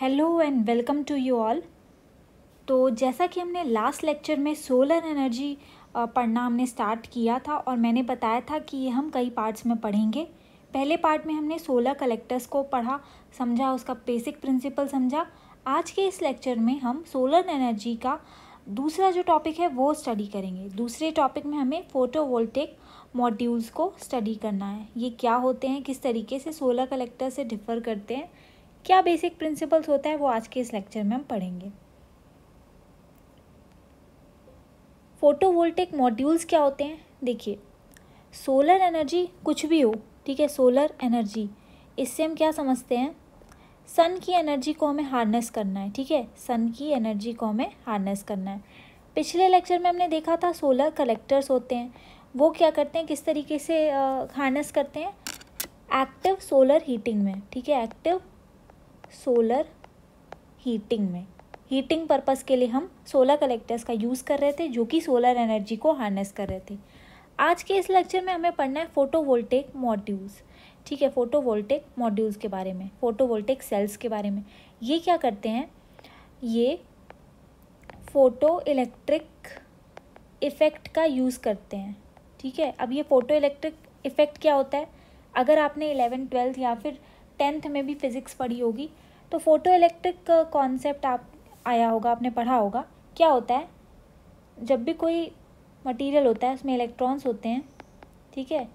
Hello and welcome to you all तो जैसा कि हमने लास्ट लेक्चर में सोलर एनर्जी पढ़ना हमने स्टार्ट किया था और मैंने बताया था कि ये हम कई पार्ट्स में पढ़ेंगे पहले पार्ट में हमने सोलर कलेक्टर्स को पढ़ा समझा उसका बेसिक प्रिंसिपल समझा आज के इस लेक्चर में हम सोलर एनर्जी का दूसरा जो टॉपिक है वो स्टडी करेंगे दूसरे टॉपिक में हमें फ़ोटोवोल्टिक मॉड्यूल्स को स्टडी करना है ये क्या होते हैं किस तरीके से सोलर कलेक्टर से डिफ़र करते हैं क्या बेसिक प्रिंसिपल्स होता है वो आज के इस लेक्चर में हम पढ़ेंगे फोटोवोल्टिक मॉड्यूल्स क्या होते हैं देखिए सोलर एनर्जी कुछ भी हो ठीक है सोलर एनर्जी इससे हम क्या समझते हैं सन की एनर्जी को हमें हार्नेस करना है ठीक है सन की एनर्जी को हमें हार्नेस करना है पिछले लेक्चर में हमने देखा था सोलर कलेक्टर्स होते हैं वो क्या करते हैं किस तरीके से हार्नेस करते हैं एक्टिव सोलर हीटिंग में ठीक है एक्टिव सोलर हीटिंग में हीटिंग पर्पस के लिए हम सोलर कलेक्टर्स का यूज़ कर रहे थे जो कि सोलर एनर्जी को हार्नेस कर रहे थे आज के इस लेक्चर में हमें पढ़ना है फोटोवोल्टेक मॉड्यूल्स ठीक है फोटोवोल्टेक मॉड्यूल्स के बारे में फोटोवोल्टेक सेल्स के बारे में ये क्या करते हैं ये फ़ोटो इलेक्ट्रिक इफ़ेक्ट का यूज़ करते हैं ठीक है अब ये फ़ोटो इलेक्ट्रिक इफ़ेक्ट क्या होता है अगर आपने इलेवन ट्वेल्थ या फिर टेंथ में भी फिज़िक्स पढ़ी होगी तो फ़ोटो इलेक्ट्रिक कॉन्सेप्ट आप आया होगा आपने पढ़ा होगा क्या होता है जब भी कोई मटेरियल होता है उसमें इलेक्ट्रॉन्स होते हैं ठीक है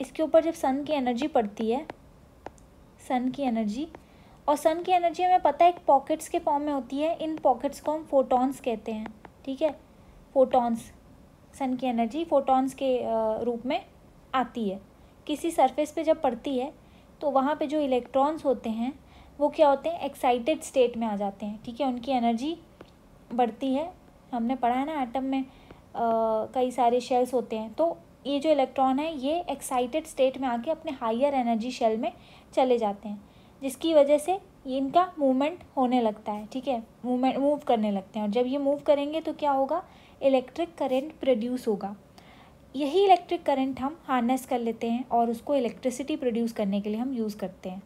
इसके ऊपर जब सन की एनर्जी पड़ती है सन की एनर्जी और सन की एनर्जी हमें पता है एक पॉकेट्स के फॉर्म में होती है इन पॉकेट्स को हम फोटॉन्स कहते हैं ठीक है फोटॉन्स सन की एनर्जी फोटॉन्स के रूप में आती है किसी सरफेस पे जब पड़ती है तो वहाँ पे जो इलेक्ट्रॉन्स होते हैं वो क्या होते हैं एक्साइटेड स्टेट में आ जाते हैं ठीक है उनकी एनर्जी बढ़ती है हमने पढ़ा है ना आटम में कई सारे शेल्स होते हैं तो ये जो इलेक्ट्रॉन है ये एक्साइटेड स्टेट में आके अपने हाइयर एनर्जी शेल में चले जाते हैं जिसकी वजह से ये इनका मूवमेंट होने लगता है ठीक है मूवमेंट मूव करने लगते हैं और जब ये मूव करेंगे तो क्या होगा इलेक्ट्रिक करेंट प्रोड्यूस होगा यही इलेक्ट्रिक करंट हम हार्नेस कर लेते हैं और उसको इलेक्ट्रिसिटी प्रोड्यूस करने के लिए हम यूज़ करते हैं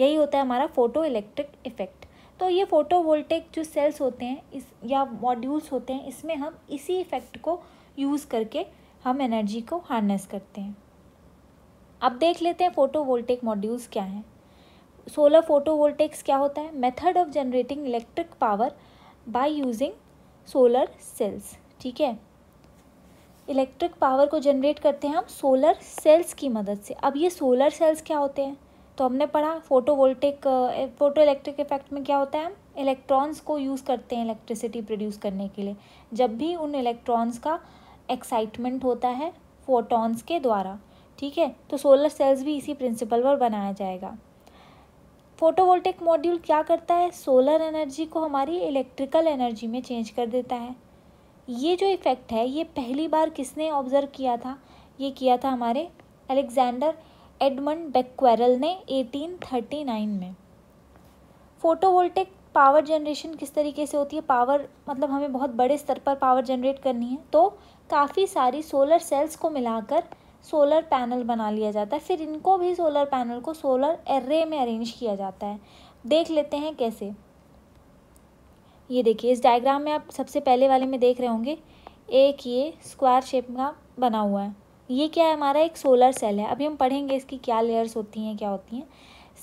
यही होता है हमारा फ़ोटो इलेक्ट्रिक इफ़ेक्ट तो ये वोल्टेक जो सेल्स होते हैं इस या मॉड्यूल्स होते हैं इसमें हम इसी इफ़ेक्ट को यूज़ करके हम एनर्जी को हार्नेस करते हैं अब देख लेते हैं वोल्टेक मॉड्यूल्स क्या हैं सोलर वोल्टेक्स क्या होता है method of generating electric power by using solar cells ठीक है इलेक्ट्रिक पावर को जनरेट करते हैं हम सोलर सेल्स की मदद से अब ये सोलर सेल्स क्या होते हैं तो हमने पढ़ा photovoltaic photoelectric effect में क्या होता है हम इलेक्ट्रॉन्स को यूज़ करते हैं इलेक्ट्रिसिटी प्रोड्यूस करने के लिए जब भी उन इलेक्ट्रॉन्स का एक्साइटमेंट होता है फोटॉन्स के द्वारा ठीक है तो सोलर सेल्स भी इसी प्रिंसिपल पर बनाया जाएगा फोटोवोल्टिक मॉड्यूल क्या करता है सोलर एनर्जी को हमारी इलेक्ट्रिकल एनर्जी में चेंज कर देता है ये जो इफ़ेक्ट है ये पहली बार किसने ऑब्ज़र्व किया था ये किया था हमारे अलेक्ज़ेंडर एडमंड बेक्वेरल ने 1839 में फोटोवोल्टिक पावर जनरेशन किस तरीके से होती है पावर मतलब हमें बहुत बड़े स्तर पर पावर जनरेट करनी है तो काफ़ी सारी सोलर सेल्स को मिलाकर सोलर पैनल बना लिया जाता है फिर इनको भी सोलर पैनल को सोलर एर्रे में अरेंज किया जाता है देख लेते हैं कैसे ये देखिए इस डायग्राम में आप सबसे पहले वाले में देख रहे होंगे एक ये स्क्वायर शेप का बना हुआ है ये क्या है हमारा एक सोलर सेल है अभी हम पढ़ेंगे इसकी क्या लेयर्स होती हैं क्या होती हैं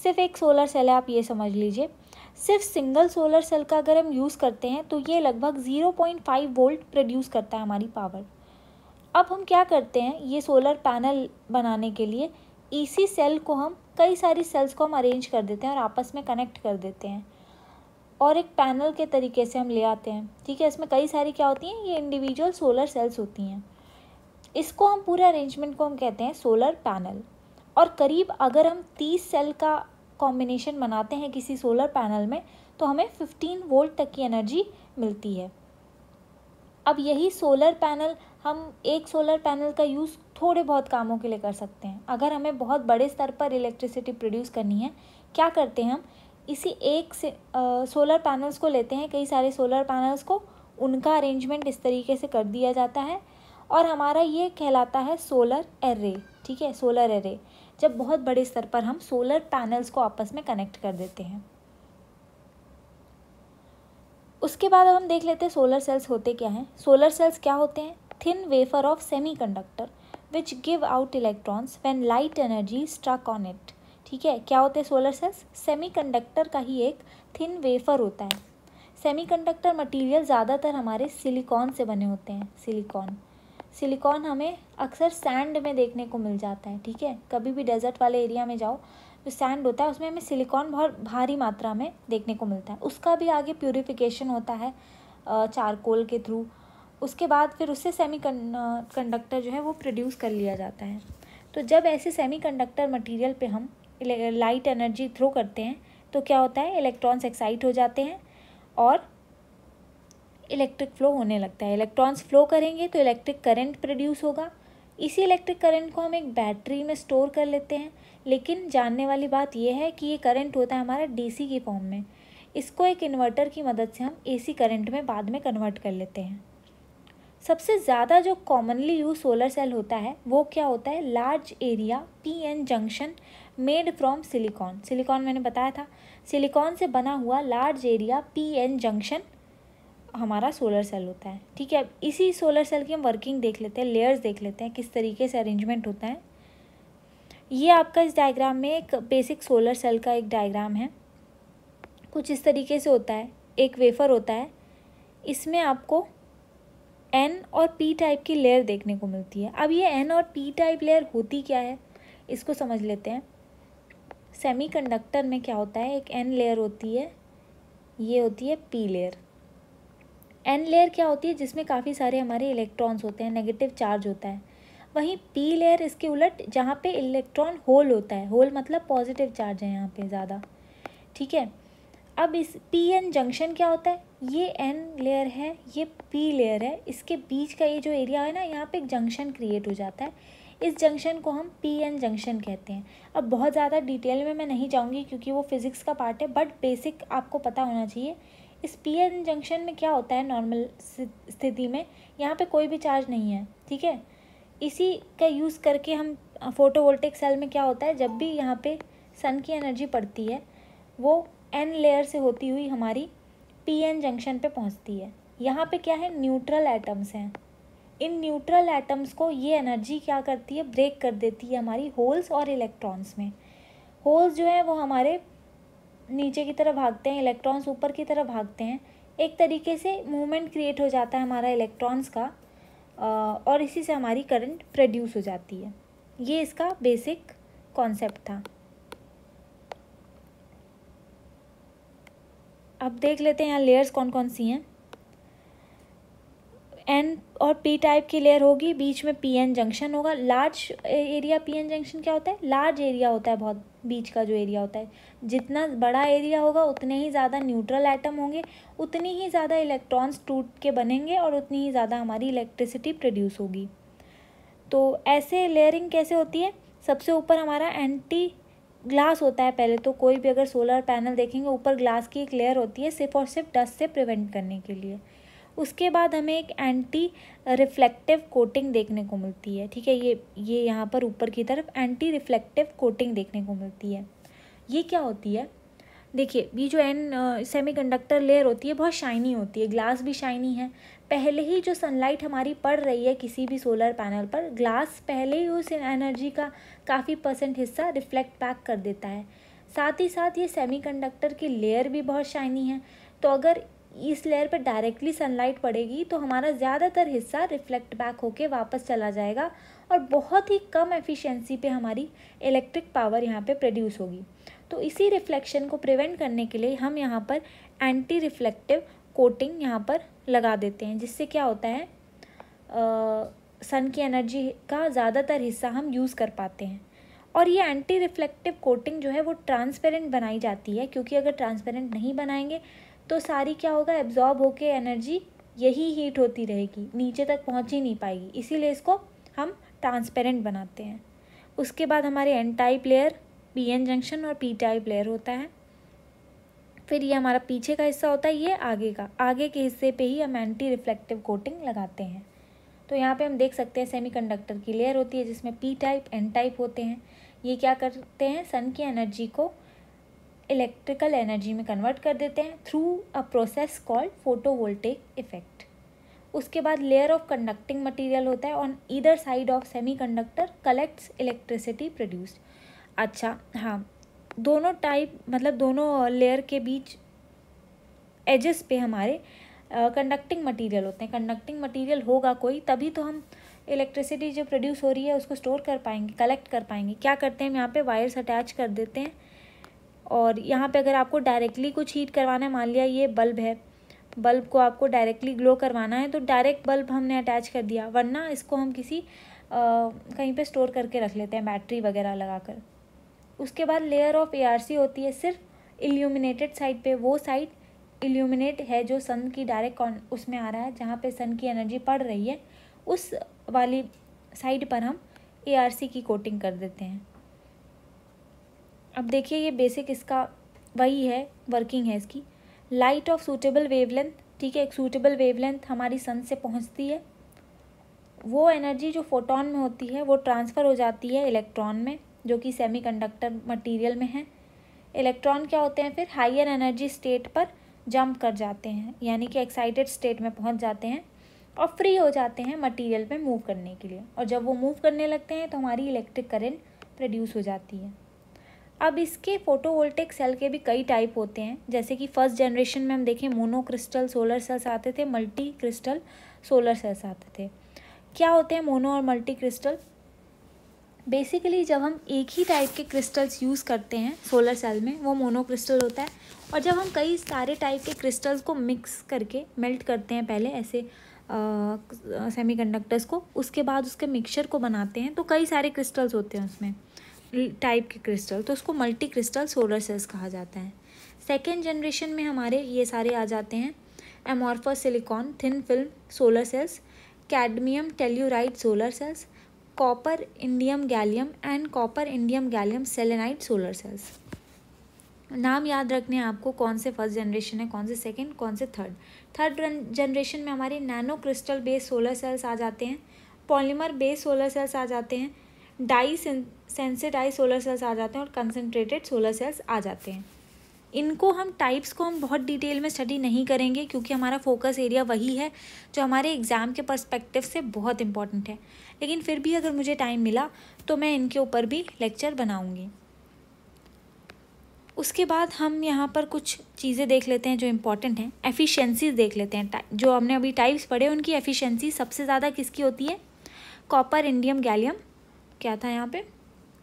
सिर्फ एक सोलर सेल है आप ये समझ लीजिए सिर्फ सिंगल सोलर सेल का अगर हम यूज़ करते हैं तो ये लगभग zero point five volt produce करता है हमारी पावर अब हम क्या करते हैं ये सोलर पैनल बनाने के लिए इसी सेल को हम कई सारी सेल्स को हम अरेंज कर देते हैं और आपस में कनेक्ट कर देते हैं और एक पैनल के तरीके से हम ले आते हैं ठीक है इसमें कई सारी क्या होती हैं ये इंडिविजुअल सोलर सेल्स होती हैं इसको हम पूरे अरेंजमेंट को हम कहते हैं सोलर पैनल और करीब अगर हम तीस सेल का कॉम्बिनेशन बनाते हैं किसी सोलर पैनल में तो हमें फिफ्टीन वोल्ट तक की एनर्जी मिलती है अब यही सोलर पैनल हम एक सोलर पैनल का यूज़ थोड़े बहुत कामों के लिए कर सकते हैं अगर हमें बहुत बड़े स्तर पर इलेक्ट्रिसिटी प्रोड्यूस करनी है क्या करते हैं हम इसी एक से सोलर पैनल्स को लेते हैं कई सारे सोलर पैनल्स को उनका अरेंजमेंट इस तरीके से कर दिया जाता है और हमारा ये कहलाता है सोलर एरे ठीक है सोलर एरे जब बहुत बड़े स्तर पर हम सोलर पैनल्स को आपस में कनेक्ट कर देते हैं उसके बाद अब हम देख लेते हैं सोलर सेल्स होते क्या हैं सोलर सेल्स क्या होते हैं thin wafer of semiconductor which give out electrons when light energy struck on it ठीक है क्या होते हैं सोलर सेल्स सेमीकंडक्टर का ही एक थिन वेफर होता है सेमीकंडक्टर मटेरियल ज़्यादातर हमारे सिलिकॉन से बने होते हैं सिलिकॉन सिलिकॉन हमें अक्सर सैंड में देखने को मिल जाता है ठीक है कभी भी डेजर्ट वाले एरिया में जाओ जो सैंड होता है उसमें हमें सिलिकॉन बहुत भारी मात्रा में देखने को मिलता है उसका भी आगे प्योरीफिकेशन होता है चारकोल के थ्रू उसके बाद फिर उससे सेमी कंडक्टर जो है वो प्रोड्यूस कर लिया जाता है तो जब ऐसे सेमी कंडक्टर मटीरियल पर हम लाइट एनर्जी थ्रो करते हैं तो क्या होता है इलेक्ट्रॉन्स एक्साइट हो जाते हैं और इलेक्ट्रिक फ्लो होने लगता है इलेक्ट्रॉन्स फ्लो करेंगे तो इलेक्ट्रिक करंट प्रोड्यूस होगा इसी इलेक्ट्रिक करंट को हम एक बैटरी में स्टोर कर लेते हैं लेकिन जानने वाली बात यह है कि ये करंट होता है हमारा डीसी की फॉर्म में इसको एक इन्वर्टर की मदद से हम एसी करंट में बाद में कन्वर्ट कर लेते हैं सबसे ज़्यादा जो कॉमनली यूज सोलर सेल होता है वो क्या होता है large area P N junction made from silicon silicon मैंने बताया था सिलिकॉन से बना हुआ large area P N junction हमारा सोलर सेल होता है ठीक है अब इसी सोलर सेल की हम वर्किंग देख लेते हैं लेयर्स देख लेते हैं किस तरीके से अरेंजमेंट होता है ये आपका इस डायग्राम में एक बेसिक सोलर सेल का एक डायग्राम है कुछ इस तरीके से होता है एक वेफर होता है इसमें आपको एन और पी टाइप की लेयर देखने को मिलती है अब ये एन और पी टाइप लेयर होती क्या है इसको समझ लेते हैं सेमीकंडक्टर में क्या होता है एक एन लेयर होती है ये होती है पी लेयर एन लेयर क्या होती है जिसमें काफ़ी सारे हमारे इलेक्ट्रॉन्स होते हैं नेगेटिव चार्ज होता है वहीं पी लेयर इसके उलट जहाँ पे इलेक्ट्रॉन होल होता है होल मतलब पॉजिटिव चार्ज है यहाँ पे ज़्यादा ठीक है अब इस पी एन जंक्शन क्या होता है ये एन लेयर है ये पी लेयर है इसके बीच का ये जो एरिया है ना यहाँ पे एक जंक्शन क्रिएट हो जाता है इस जंक्शन को हम पी एन जंक्शन कहते हैं अब बहुत ज़्यादा डिटेल में मैं नहीं जाऊँगी क्योंकि वो फिज़िक्स का पार्ट है बट बेसिक आपको पता होना चाहिए इस पी एन जंक्शन में क्या होता है नॉर्मल स्थिति में यहाँ पे कोई भी चार्ज नहीं है ठीक है इसी का यूज़ करके हम फोटोवोल्टिक सेल में क्या होता है जब भी यहाँ पे सन की एनर्जी पड़ती है वो एन लेयर से होती हुई हमारी पी एन जंक्शन पे पहुँचती है यहाँ पे क्या है न्यूट्रल एटम्स हैं इन न्यूट्रल एटम्स को ये एनर्जी क्या करती है ब्रेक कर देती है हमारी होल्स और इलेक्ट्रॉन्स में होल्स जो है वो हमारे नीचे की तरफ भागते हैं इलेक्ट्रॉन्स ऊपर की तरफ भागते हैं एक तरीके से मूवमेंट क्रिएट हो जाता है हमारा इलेक्ट्रॉन्स का और इसी से हमारी करंट प्रोड्यूस हो जाती है ये इसका बेसिक कॉन्सेप्ट था अब देख लेते हैं यहाँ लेयर्स कौन कौन सी हैं एन और पी टाइप की लेयर होगी बीच में पी एन जंक्शन होगा large area P N junction क्या होता है लार्ज एरिया होता है बहुत बीच का जो एरिया होता है जितना बड़ा एरिया होगा उतने ही ज़्यादा न्यूट्रल एटम होंगे उतनी ही ज़्यादा इलेक्ट्रॉन्स टूट के बनेंगे और उतनी ही ज़्यादा हमारी इलेक्ट्रिसिटी प्रोड्यूस होगी तो ऐसे लेयरिंग कैसे होती है सबसे ऊपर हमारा एंटी ग्लास होता है पहले तो कोई भी अगर सोलर पैनल देखेंगे ऊपर ग्लास की एक लेयर होती है सिर्फ और सिर्फ डस्ट से प्रिवेंट करने के लिए उसके बाद हमें एक एंटी रिफ्लेक्टिव कोटिंग देखने को मिलती है ठीक है ये ये यहाँ पर ऊपर की तरफ एंटी रिफ्लेक्टिव कोटिंग देखने को मिलती है ये क्या होती है देखिए ये जो एन सेमीकंडक्टर लेयर होती है बहुत शाइनी होती है ग्लास भी शाइनी है पहले ही जो सनलाइट हमारी पड़ रही है किसी भी सोलर पैनल पर ग्लास पहले ही उस एनर्जी का काफ़ी परसेंट हिस्सा रिफ्लेक्ट बैक कर देता है साथ ही साथ ये सेमीकंडक्टर की लेयर भी बहुत शाइनी है तो अगर इस लेयर पर डायरेक्टली सनलाइट पड़ेगी तो हमारा ज़्यादातर हिस्सा रिफ्लेक्ट बैक होके वापस चला जाएगा और बहुत ही कम एफिशिएंसी पे हमारी इलेक्ट्रिक पावर यहाँ पे प्रोड्यूस होगी तो इसी रिफ्लेक्शन को प्रिवेंट करने के लिए हम यहाँ पर एंटी रिफ्लेक्टिव कोटिंग यहाँ पर लगा देते हैं जिससे क्या होता है सन की एनर्जी का ज़्यादातर हिस्सा हम यूज़ कर पाते हैं और ये एंटी रिफ्लेक्टिव कोटिंग जो है वो ट्रांसपेरेंट बनाई जाती है क्योंकि अगर ट्रांसपेरेंट नहीं बनाएंगे तो सारी क्या होगा एब्जॉर्ब होके एनर्जी यही हीट होती रहेगी नीचे तक पहुँच ही नहीं पाएगी इसीलिए इसको हम ट्रांसपेरेंट बनाते हैं उसके बाद हमारे N type layer P N junction और पी टाइप लेयर होता है फिर ये हमारा पीछे का हिस्सा होता है ये आगे का आगे के हिस्से पे ही हम एंटी रिफ्लेक्टिव कोटिंग लगाते हैं तो यहाँ पे हम देख सकते हैं सेमीकंडक्टर की लेयर होती है जिसमें पी टाइप एन टाइप होते हैं ये क्या करते हैं सन की एनर्जी को इलेक्ट्रिकल एनर्जी में कन्वर्ट कर देते हैं through a process called photovoltaic effect उसके बाद लेयर ऑफ कंडक्टिंग मटेरियल होता है on either side of semiconductor collects electricity produced अच्छा हाँ दोनों टाइप मतलब दोनों लेयर के बीच एजेस पे हमारे कंडक्टिंग uh, मटेरियल होते हैं कंडक्टिंग मटेरियल होगा कोई तभी तो हम इलेक्ट्रिसिटी जो प्रोड्यूस हो रही है उसको स्टोर कर पाएंगे कलेक्ट कर पाएंगे क्या करते हैं हम यहाँ पे वायर्स अटैच कर देते हैं और यहाँ पे अगर आपको डायरेक्टली कुछ हीट करवाना है मान लिया ये बल्ब है बल्ब को आपको डायरेक्टली ग्लो करवाना है तो डायरेक्ट बल्ब हमने अटैच कर दिया वरना इसको हम किसी आ, कहीं पे स्टोर करके रख लेते हैं बैटरी वगैरह लगा कर उसके बाद लेयर ऑफ एआरसी होती है सिर्फ इल्यूमिनेटेड साइड पे वो साइड इल्यूमिनेट है जो सन की डायरेक्ट उसमें आ रहा है जहाँ पर सन की एनर्जी पड़ रही है उस वाली साइड पर हम ए की कोटिंग कर देते हैं अब देखिए ये बेसिक इसका वही है वर्किंग है इसकी लाइट ऑफ सूटेबल वेवलेंथ ठीक है एक सूटेबल वेवलेंथ हमारी सन से पहुंचती है वो एनर्जी जो फोटोन में होती है वो ट्रांसफ़र हो जाती है इलेक्ट्रॉन में जो कि सेमीकंडक्टर मटेरियल में है इलेक्ट्रॉन क्या होते हैं फिर हायर एनर्जी स्टेट पर जंप कर जाते हैं यानी कि एक्साइटेड स्टेट में पहुंच जाते हैं और फ्री हो जाते हैं मटेरियल में मूव करने के लिए और जब वो मूव करने लगते हैं तो हमारी इलेक्ट्रिक करेंट प्रोड्यूस हो जाती है अब इसके फोटोवोल्टिक सेल के भी कई टाइप होते हैं जैसे कि फर्स्ट जनरेशन में हम देखें मोनो क्रिस्टल सोलर सेल्स आते थे मल्टी क्रिस्टल सोलर सेल्स आते थे क्या होते हैं मोनो और मल्टी क्रिस्टल बेसिकली जब हम एक ही टाइप के क्रिस्टल्स यूज़ करते हैं सोलर सेल में वो मोनो क्रिस्टल होता है और जब हम कई सारे टाइप के क्रिस्टल्स को मिक्स करके मेल्ट करते हैं पहले ऐसे सेमी कंडक्टर्स को उसके बाद उसके मिक्सचर को बनाते हैं तो कई सारे क्रिस्टल्स होते हैं उसमें टाइप के क्रिस्टल तो उसको मल्टी क्रिस्टल सोलर सेल्स कहा जाता है सेकेंड जनरेशन में हमारे ये सारे आ जाते हैं amorphous silicon thin film solar cells cadmium telluride solar cells copper indium gallium and copper indium gallium selenite solar cells नाम याद रखने हैं आपको कौन से फर्स्ट जनरेशन है कौन से सेकेंड कौन से थर्ड थर्ड जनरेशन में हमारे nano crystal based solar cells आ जाते हैं पॉलीमर बेस्ड सोलर सेल्स आ जाते हैं डाई सेंसेटाइज सोलर सेल्स आ जाते हैं और कंसनट्रेटेड सोलर सेल्स आ जाते हैं इनको हम टाइप्स को हम बहुत डिटेल में स्टडी नहीं करेंगे क्योंकि हमारा फोकस एरिया वही है जो हमारे एग्ज़ाम के पर्सपेक्टिव से बहुत इंपॉर्टेंट है लेकिन फिर भी अगर मुझे टाइम मिला तो मैं इनके ऊपर भी लेक्चर बनाऊँगी उसके बाद हम यहाँ पर कुछ चीज़ें देख लेते हैं जो इम्पॉर्टेंट हैं एफिशिएंसीज देख लेते हैं जो हमने अभी टाइप्स पढ़े उनकी एफिशिएंसी सबसे ज़्यादा किसकी होती है कॉपर इंडियम गैलियम क्या था यहाँ पे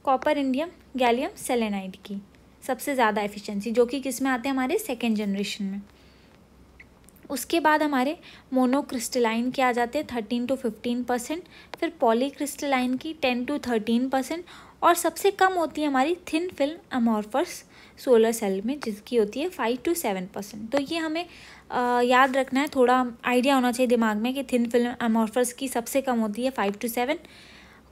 कॉपर इंडियम गैलियम सेलेनाइड की सबसे ज़्यादा एफिशिएंसी जो कि किस में आते हैं हमारे सेकेंड जनरेशन में उसके बाद हमारे मोनोक्रिस्टलाइन के आ जाते हैं थर्टीन टू फिफ्टीन परसेंट फिर पॉलीक्रिस्टलाइन की टेन टू थर्टीन परसेंट और सबसे कम होती है हमारी thin film amorphous solar cell में जिसकी होती है फाइव टू सेवन परसेंट तो ये हमें आ, याद रखना है थोड़ा आइडिया होना चाहिए दिमाग में कि थिन फिल्म अमॉर्फर्स की सबसे कम होती है five to seven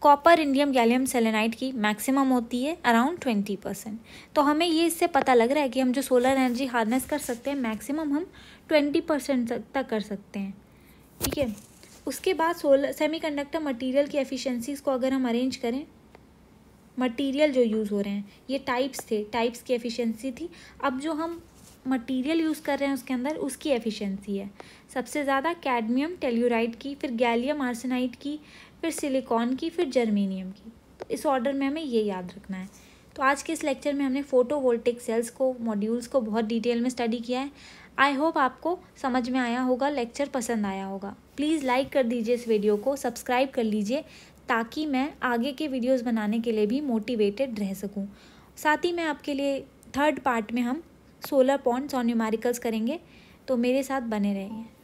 copper indium gallium selenite की मैक्सिमम होती है अराउंड ट्वेंटी परसेंट तो हमें ये इससे पता लग रहा है कि हम जो सोलर एनर्जी हार्नेस कर सकते हैं मैक्सिमम हम ट्वेंटी परसेंट तक कर सकते हैं ठीक है उसके बाद सोलर सेमीकंडक्टर मटेरियल की एफिशिएंसीज को अगर हम अरेंज करें मटेरियल जो यूज़ हो रहे हैं ये टाइप्स थे टाइप्स की एफिशिएंसी थी अब जो हम मटेरियल यूज़ कर रहे हैं उसके अंदर उसकी एफिशिएंसी है सबसे ज़्यादा कैडमियम टेल्यूराइड की फिर गैलियम आर्सेनाइट की फिर सिलिकॉन की फिर जर्मीनियम की तो इस ऑर्डर में हमें ये याद रखना है तो आज के इस लेक्चर में हमने फोटोवोल्टिक सेल्स को मॉड्यूल्स को बहुत डिटेल में स्टडी किया है आई होप आपको समझ में आया होगा लेक्चर पसंद आया होगा प्लीज़ लाइक कर दीजिए इस वीडियो को सब्सक्राइब कर लीजिए ताकि मैं आगे के वीडियोस बनाने के लिए भी मोटिवेटेड रह सकूं। साथ ही मैं आपके लिए थर्ड पार्ट में हम सोलर पॉइंट्स और न्यूमारिकल्स करेंगे तो मेरे साथ बने रहिए